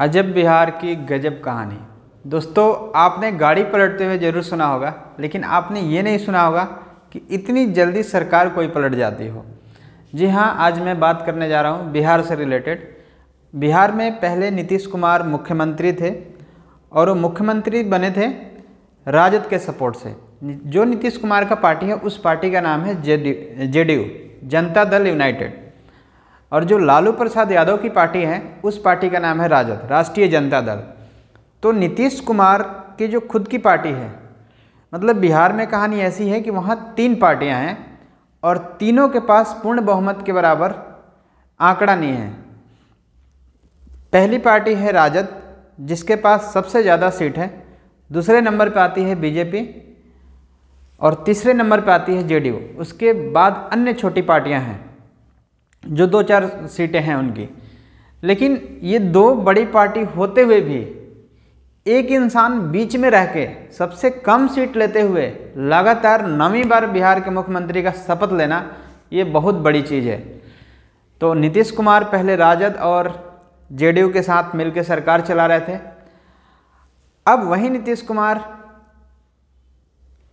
अजब बिहार की गजब कहानी दोस्तों आपने गाड़ी पलटते हुए ज़रूर सुना होगा लेकिन आपने ये नहीं सुना होगा कि इतनी जल्दी सरकार कोई पलट जाती हो जी हाँ आज मैं बात करने जा रहा हूँ बिहार से रिलेटेड बिहार में पहले नीतीश कुमार मुख्यमंत्री थे और वो मुख्यमंत्री बने थे राजद के सपोर्ट से जो नीतीश कुमार का पार्टी है उस पार्टी का नाम है जे डी जनता दल यूनाइटेड और जो लालू प्रसाद यादव की पार्टी है उस पार्टी का नाम है राजद राष्ट्रीय जनता दल तो नीतीश कुमार की जो खुद की पार्टी है मतलब बिहार में कहानी ऐसी है कि वहाँ तीन पार्टियाँ हैं और तीनों के पास पूर्ण बहुमत के बराबर आंकड़ा नहीं है पहली पार्टी है राजद जिसके पास सबसे ज़्यादा सीट है दूसरे नंबर पर आती है बीजेपी और तीसरे नंबर पर आती है जेडीयू उसके बाद अन्य छोटी पार्टियां हैं जो दो चार सीटें हैं उनकी लेकिन ये दो बड़ी पार्टी होते हुए भी एक इंसान बीच में रह के सबसे कम सीट लेते हुए लगातार नवी बार बिहार के मुख्यमंत्री का शपथ लेना ये बहुत बड़ी चीज़ है तो नीतीश कुमार पहले राजद और जेडीयू के साथ मिलकर सरकार चला रहे थे अब वही नीतीश कुमार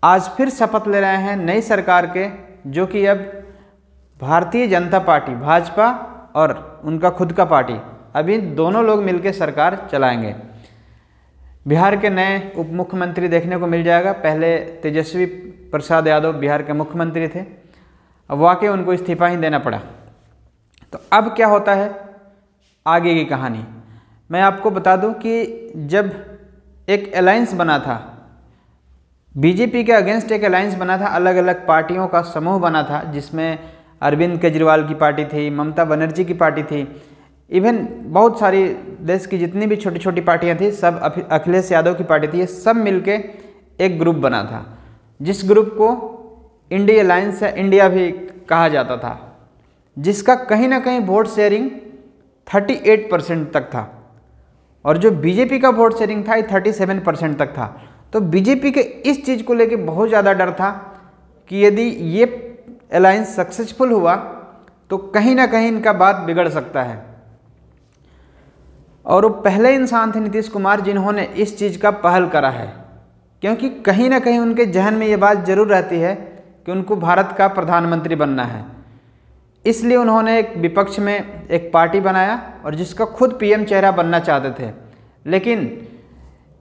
आज फिर शपथ ले रहे हैं नई सरकार के जो कि अब भारतीय जनता पार्टी भाजपा और उनका खुद का पार्टी अभी दोनों लोग मिलकर सरकार चलाएंगे बिहार के नए उप मुख्यमंत्री देखने को मिल जाएगा पहले तेजस्वी प्रसाद यादव बिहार के मुख्यमंत्री थे अब वाकई उनको इस्तीफा ही देना पड़ा तो अब क्या होता है आगे की कहानी मैं आपको बता दूं कि जब एक अलायंस बना था बीजेपी के अगेंस्ट एक अलायंस बना था अलग अलग पार्टियों का समूह बना था जिसमें अरविंद केजरीवाल की पार्टी थी ममता बनर्जी की पार्टी थी इवन बहुत सारी देश की जितनी भी छोटी छोटी पार्टियां थी सब अखिलेश यादव की पार्टी थी ये सब मिलके एक ग्रुप बना था जिस ग्रुप को इंडिया अलायंस या इंडिया भी कहा जाता था जिसका कहीं ना कहीं वोट शेयरिंग 38 परसेंट तक था और जो बीजेपी का वोट शेयरिंग था ये 37 परसेंट तक था तो बीजेपी के इस चीज़ को लेके बहुत ज़्यादा डर था कि यदि ये अलायंस सक्सेसफुल हुआ तो कहीं ना कहीं इनका बात बिगड़ सकता है और वो पहले इंसान थे नीतीश कुमार जिन्होंने इस चीज़ का पहल करा है क्योंकि कहीं ना कहीं उनके जहन में ये बात ज़रूर रहती है कि उनको भारत का प्रधानमंत्री बनना है इसलिए उन्होंने एक विपक्ष में एक पार्टी बनाया और जिसका खुद पीएम चेहरा बनना चाहते थे लेकिन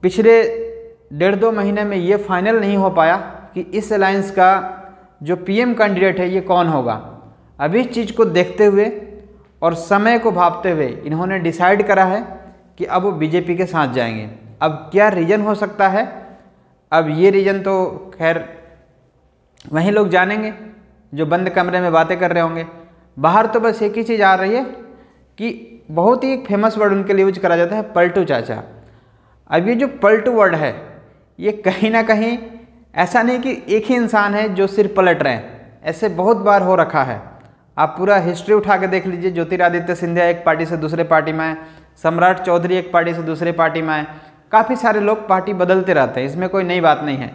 पिछले डेढ़ दो महीने में ये फाइनल नहीं हो पाया कि इस अलायंस का जो पीएम कैंडिडेट है ये कौन होगा अब इस चीज़ को देखते हुए और समय को भापते हुए इन्होंने डिसाइड करा है कि अब वो बीजेपी के साथ जाएंगे अब क्या रीज़न हो सकता है अब ये रीज़न तो खैर वहीं लोग जानेंगे जो बंद कमरे में बातें कर रहे होंगे बाहर तो बस एक ही चीज़ आ रही है कि बहुत ही एक फेमस वर्ड उनके लिए यूज करा जाता है पलटू चाचा अब ये जो पलटू वर्ड है ये कहीं ना कहीं ऐसा नहीं कि एक ही इंसान है जो सिर पलट रहे हैं ऐसे बहुत बार हो रखा है आप पूरा हिस्ट्री उठा के देख लीजिए ज्योतिरादित्य सिंधिया एक पार्टी से दूसरे पार्टी में आए सम्राट चौधरी एक पार्टी से दूसरे पार्टी में आए काफ़ी सारे लोग पार्टी बदलते रहते हैं इसमें कोई नई बात नहीं है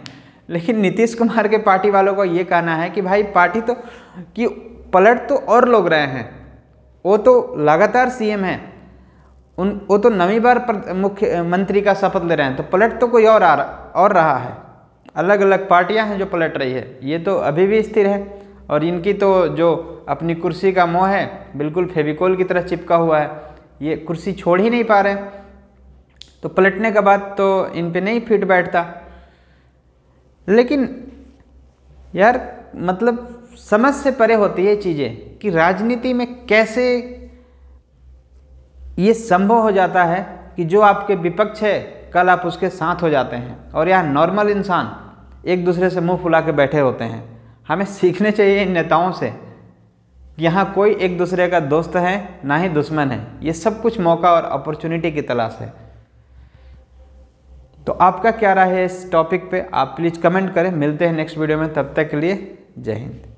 लेकिन नीतीश कुमार के पार्टी वालों का ये कहना है कि भाई पार्टी तो कि पलट तो और लोग रहे हैं वो तो लगातार सीएम हैं उन वो तो नवी बार मुख्यमंत्री का शपथ ले रहे हैं तो पलट तो कोई और आ रहा और रहा है अलग अलग पार्टियां हैं जो पलट रही है ये तो अभी भी स्थिर है और इनकी तो जो अपनी कुर्सी का मोह है बिल्कुल फेविकोल की तरह चिपका हुआ है ये कुर्सी छोड़ ही नहीं पा रहे तो पलटने का बाद तो इन पर नहीं फिट बैठता लेकिन यार मतलब समझ से परे होती है चीज़ें कि राजनीति में कैसे ये संभव हो जाता है कि जो आपके विपक्ष है कल आप उसके साथ हो जाते हैं और यह नॉर्मल इंसान एक दूसरे से मुंह फुला के बैठे होते हैं हमें सीखने चाहिए इन नेताओं से यहाँ कोई एक दूसरे का दोस्त है ना ही दुश्मन है ये सब कुछ मौका और अपॉर्चुनिटी की तलाश है तो आपका क्या राय है इस टॉपिक पे आप प्लीज़ कमेंट करें मिलते हैं नेक्स्ट वीडियो में तब तक के लिए जय हिंद